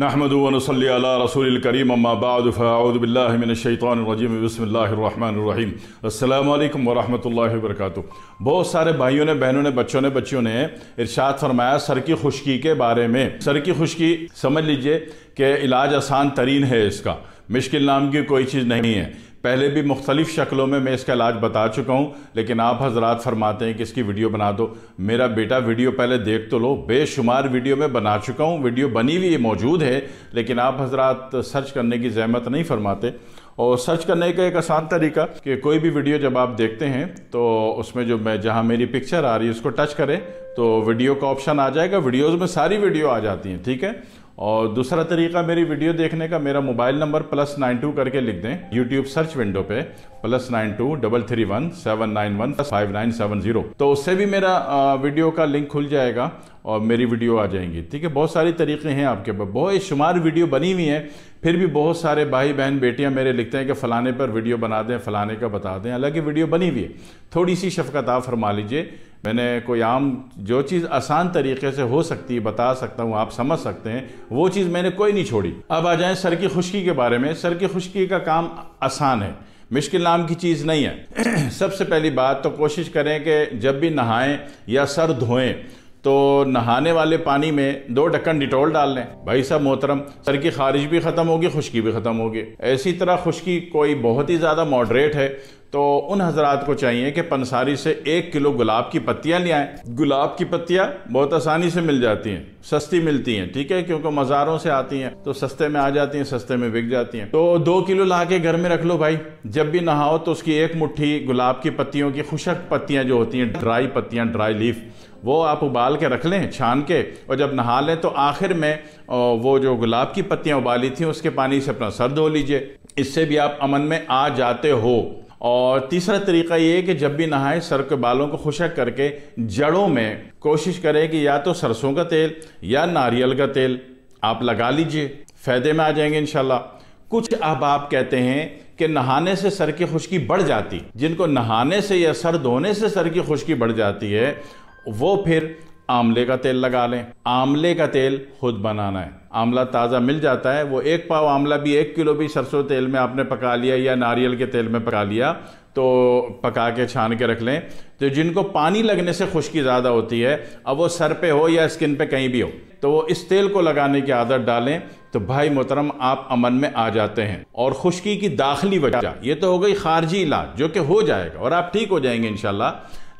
الرجيم بسم रसूल الرحمن الرحيم السلام عليكم ورحمه الله वर्क बहुत सारे भाइयों ने बहनों ने बच्चों ने बच्चियों ने इरशाद फरमाया सर की खुशकी के बारे में सर की खुशकी समझ लीजिए कि इलाज आसान तरीन है इसका मुश्किल नाम की कोई चीज़ नहीं है पहले भी मुख्तलिफ़ शक्लों में मैं इसका इलाज बता चुका हूँ लेकिन आप हजरात फरमाते हैं कि इसकी वीडियो बना दो मेरा बेटा वीडियो पहले देख तो लो बेशुमार वीडियो में बना चुका हूँ वीडियो बनी हुई मौजूद है लेकिन आप हजरात सर्च करने की जहमत नहीं फरमाते और सर्च करने का एक आसान तरीका कि कोई भी वीडियो जब आप देखते हैं तो उसमें जो मैं जहाँ मेरी पिक्चर आ रही है उसको टच करें तो वीडियो का ऑप्शन आ जाएगा वीडियोज़ में सारी वीडियो आ जाती हैं ठीक है और दूसरा तरीका मेरी वीडियो देखने का मेरा mobile number plus nine two करके लिख दें यूट्यूब सर्च विंडो पे plus nine two double three one seven nine one five nine seven zero तो उससे भी मेरा वीडियो का लिंक खुल जाएगा और मेरी वीडियो आ जाएंगी ठीक है बहुत सारी तरीके हैं आपके पास बहुत शुमार वीडियो बनी हुई है फिर भी बहुत सारे भाई बहन बेटियां मेरे लिखते हैं कि फ़लाने पर वीडियो बना दें फ़लाने का बता दें हालांकि वीडियो बनी हुई है थोड़ी सी शफकत आप फरमा लीजिए मैंने कोई आम जो चीज़ आसान तरीके से हो सकती है बता सकता हूँ आप समझ सकते हैं वो चीज़ मैंने कोई नहीं छोड़ी अब आ जाए सर की खुश्की के बारे में सर की खुश्की का काम आसान है मुश्किल नाम की चीज़ नहीं है सबसे पहली बात तो कोशिश करें कि जब भी नहाएं या सर धोएं तो नहाने वाले पानी में दो ढक्कन डिटोल डाल लें भाई साहब मोहतरम सर की खारिज भी ख़त्म होगी खुश्की भी ख़त्म होगी ऐसी तरह खुश्की कोई बहुत ही ज़्यादा मॉडरेट है तो उन हजरात को चाहिए कि पंसारी से एक किलो गुलाब की पत्तियाँ ले आए गुलाब की पत्तियाँ बहुत आसानी से मिल जाती हैं सस्ती मिलती हैं ठीक है क्योंकि मज़ारों से आती हैं तो सस्ते में आ जाती हैं सस्ते में बिक जाती हैं तो दो किलो ला के घर में रख लो भाई जब भी नहाओ तो उसकी एक मुट्ठी गुलाब की पत्तियों की खुशक पत्तियाँ जो होती हैं ड्राई पत्तियाँ ड्राई लीफ वो आप उबाल के रख लें छान के और जब नहा लें तो आखिर में वो जो गुलाब की पत्तियाँ उबाली थी उसके पानी से अपना सर धो लीजिए इससे भी आप अमन में आ जाते हो और तीसरा तरीका ये है कि जब भी नहाए सर के बालों को खुशक करके जड़ों में कोशिश करें कि या तो सरसों का तेल या नारियल का तेल आप लगा लीजिए फ़ायदे में आ जाएंगे इनशाला कुछ अहबाब कहते हैं कि नहाने से सर की खुश्की बढ़ जाती जिनको नहाने से या सर धोने से सर की खुश्की बढ़ जाती है वो फिर आमले का तेल लगा लें आमले का तेल खुद बनाना है आमला ताज़ा मिल जाता है वो एक पाव आमला भी एक किलो भी सरसों तेल में आपने पका लिया या नारियल के तेल में पका लिया तो पका के छान के रख लें तो जिनको पानी लगने से खुश्की ज़्यादा होती है अब वो सर पे हो या स्किन पे कहीं भी हो तो वो इस तेल को लगाने की आदत डालें तो भाई मोहतरम आप अमन में आ जाते हैं और खुश्की की दाखिली वजह ये तो हो गई खारजी इलाज जो कि हो जाएगा और आप ठीक हो जाएंगे इन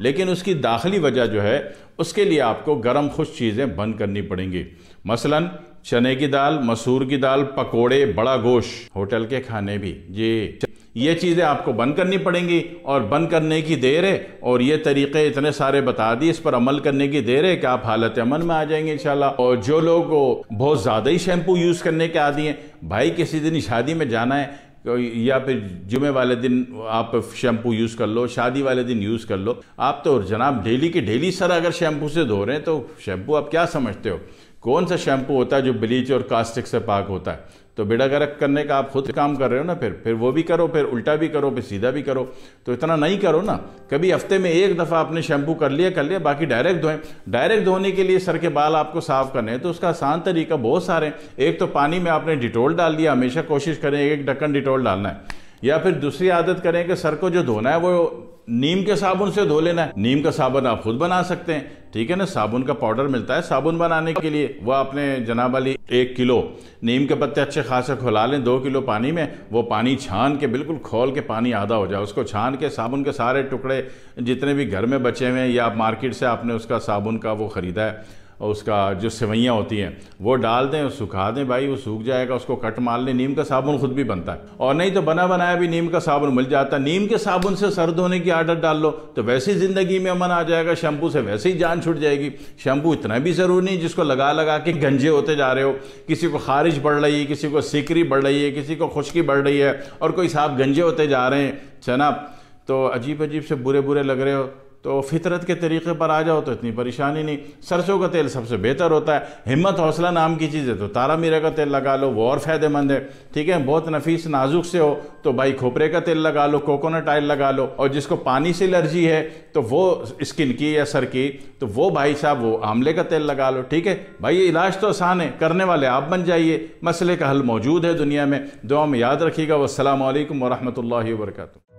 लेकिन उसकी दाखिली वजह जो है उसके लिए आपको गर्म खुश चीज़ें बंद करनी पड़ेंगी मसलन चने की दाल मसूर की दाल पकोड़े बड़ा गोश होटल के खाने भी जी ये चीज़ें आपको बंद करनी पड़ेंगी और बंद करने की देर है और ये तरीक़े इतने सारे बता दिए इस पर अमल करने की देर है कि आप हालत अमन में आ जाएंगे इंशाल्लाह और जो लोग बहुत ज़्यादा ही शैम्पू यूज़ करने के आदि हैं भाई किसी दिन शादी में जाना है या फिर जुमे वाले दिन आप शैम्पू यूज़ कर लो शादी वाले दिन यूज़ कर लो आप तो जनाब डेली के डेली सर अगर शैम्पू से धो रहे हैं तो शैम्पू आप क्या समझते हो कौन सा शैम्पू होता है जो ब्लीच और कास्टिक से पाक होता है तो बेड़ा गर्क करने का आप खुद काम कर रहे हो ना फिर फिर वो भी करो फिर उल्टा भी करो फिर सीधा भी करो तो इतना नहीं करो ना कभी हफ्ते में एक दफ़ा आपने शैम्पू कर लिया कर लिया बाकी डायरेक्ट धोएं डायरेक्ट धोने के लिए सर के बाल आपको साफ करने हैं तो उसका आसान तरीका बहुत सारे हैं एक तो पानी में आपने डिटोल डाल लिया हमेशा कोशिश करें एक ढक्कन डिटोल डालना है या फिर दूसरी आदत करें कि सर को जो धोना है वो नीम के साबुन से धो लेना है नीम का साबुन आप खुद बना सकते हैं ठीक है ना साबुन का पाउडर मिलता है साबुन बनाने के लिए वह आपने जनाब अली एक किलो नीम के पत्ते अच्छे खासे खुला लें दो किलो पानी में वो पानी छान के बिल्कुल खोल के पानी आधा हो जाए उसको छान के साबुन के सारे टुकड़े जितने भी घर में बचे हुए हैं या आप मार्केट से आपने उसका साबुन का वो ख़रीदा है और उसका जो सेवैयाँ होती हैं वो डाल दें और सुखा दें भाई वो सूख जाएगा उसको कट मार लें नीम का साबुन खुद भी बनता है और नहीं तो बना बनाया भी नीम का साबुन मिल जाता है नीम के साबुन से सर धोने की आदत डाल लो तो वैसे ही ज़िंदगी में अमन आ जाएगा शैम्पू से वैसे ही जान छूट जाएगी शैम्पू इतना भी ज़रूरी नहीं जिसको लगा लगा के गंजे होते जा रहे हो किसी को खारिश बढ़ रही है किसी को सिकरी बढ़ रही है किसी को खुशकी बढ़ रही है और कोई साहब गंजे होते जा रहे हैं चना तो अजीब अजीब से बुरे बुरे लग रहे हो तो फितरत के तरीके पर आ जाओ तो इतनी परेशानी नहीं सरसों का तेल सबसे बेहतर होता है हिम्मत हौसला नाम की चीज़ है तो तारा मीरा का तेल लगा लो वो और फ़ायदेमंद है ठीक है बहुत नफीस नाजुक से हो तो भाई खोपरे का तेल लगा लो कोकोनट ऑयल लगा लो और जिसको पानी से एलर्जी है तो वो स्किन की या सर की तो वो भाई साहब वो आमले का तेल लगा लो ठीक है भाई ये इलाज तो आसान है करने वाले आप बन जाइए मसले का हल मौजूद है दुनिया में दुआ में याद रखिएगा वरहमत वरहमल वरकू